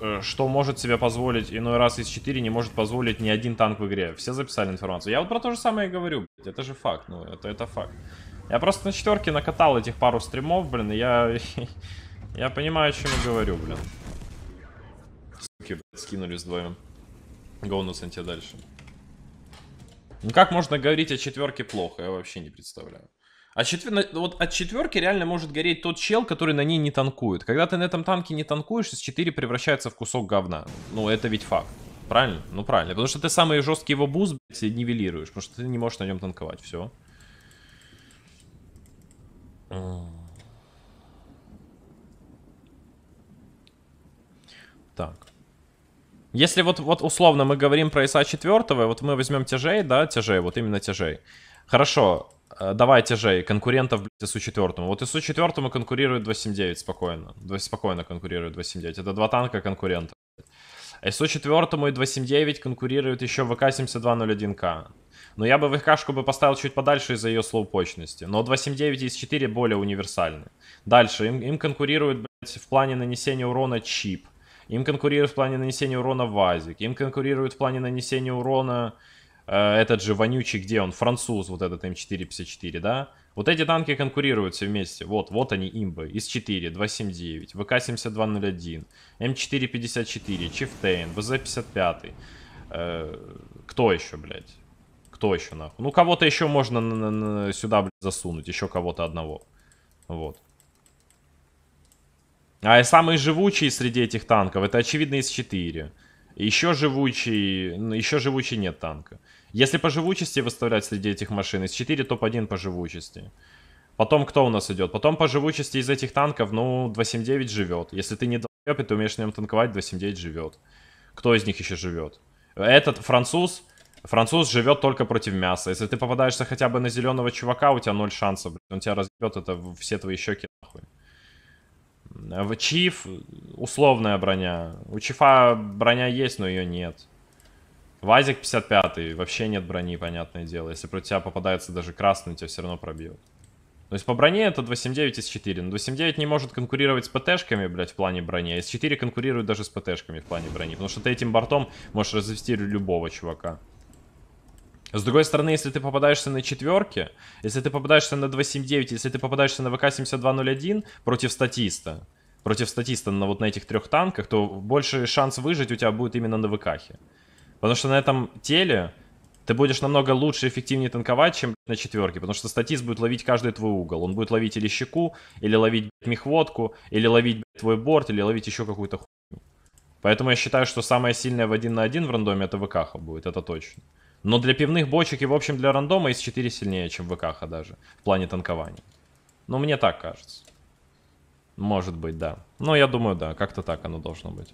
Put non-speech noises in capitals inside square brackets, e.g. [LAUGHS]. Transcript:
Э, что может себе позволить иной раз из 4 не может позволить ни один танк в игре. Все записали информацию. Я вот про то же самое и говорю, блядь, это же факт, ну это, это факт. Я просто на четверке накатал этих пару стримов, блин, и я... [LAUGHS] Я понимаю, о чем я говорю, блин. Суки, блядь, скинулись вдвоем. Гоунусен а тебе дальше. Ну как можно говорить о четверке плохо, я вообще не представляю. А четвер... вот от четверки реально может гореть тот чел, который на ней не танкует. Когда ты на этом танке не танкуешь, с 4 превращается в кусок говна. Ну, это ведь факт. Правильно? Ну, правильно. Потому что ты самый жесткий его буз, блядь, нивелируешь. Потому что ты не можешь на нем танковать. Все. Так. Если вот, вот условно мы говорим про ИСа 4, вот мы возьмем тяжей, да, тяжей, вот именно тяжей. Хорошо, Э, давайте же, конкурентов, блядь, СУ 4 Вот СУ 4 конкурирует 2.7.9 спокойно. Спокойно конкурирует 2.7.9. Это два танка конкурента. А СУ 4 и 2.7.9 конкурируют еще ВК-7201К. Но я бы ВК-шку бы поставил чуть подальше из-за ее слоупочности. Но 2.7.9 и С4 более универсальны. Дальше, им, им конкурирует, блядь, в плане нанесения урона чип. Им конкурирует в плане нанесения урона вазик. Им конкурирует в плане нанесения урона Э, этот же вонючий, где он, француз, вот этот М454, да? Вот эти танки конкурируют все вместе. Вот, вот они имбы. ИС-4, 279, ВК-7201, М454, Чифтейн, ВЗ-55. Э, кто еще, блядь? Кто еще, нахуй? Ну, кого-то еще можно на -на -на сюда, блядь, засунуть. Еще кого-то одного. Вот. А и самый живучий среди этих танков, это, очевидно, ИС-4. Еще живучий, ну, еще живучий нет танка. Если по живучести выставлять среди этих машин, из 4 топ-1 по живучести. Потом кто у нас идет? Потом по живучести из этих танков, ну, 279 живет. Если ты не долбеб, и ты умеешь на нем танковать, 279 живет. Кто из них еще живет? Этот француз, француз живет только против мяса. Если ты попадаешься хотя бы на зеленого чувака, у тебя ноль шансов, блядь. Он тебя разъебет, это все твои щеки нахуй. В Чиф условная броня. У Чифа броня есть, но ее нет. Вазик 55 вообще нет брони, понятное дело. Если против тебя попадается даже красный, тебя все равно пробьют. То есть по броне это 279 из 4. Но 279 не может конкурировать с ПТшками, блядь, в плане брони. А из 4 конкурирует даже с ПТшками в плане брони. Потому что ты этим бортом можешь развести любого чувака. С другой стороны, если ты попадаешься на четверке, если ты попадаешься на 279, если ты попадаешься на ВК-7201 против статиста, против статиста на вот на этих трех танках, то больше шанс выжить у тебя будет именно на ВКхе. Потому что на этом теле ты будешь намного лучше и эффективнее танковать, чем на четверке, потому что статист будет ловить каждый твой угол. Он будет ловить или щеку, или ловить мехводку, или ловить твой борт, или ловить еще какую-то хуйню. Поэтому я считаю, что самое сильное в один на один в рандоме это ВКХ будет, это точно. Но для пивных бочек и в общем для рандома из 4 сильнее, чем ВКХ даже, в плане танкования. Ну, мне так кажется. Может быть, да. Но я думаю, да, как-то так оно должно быть.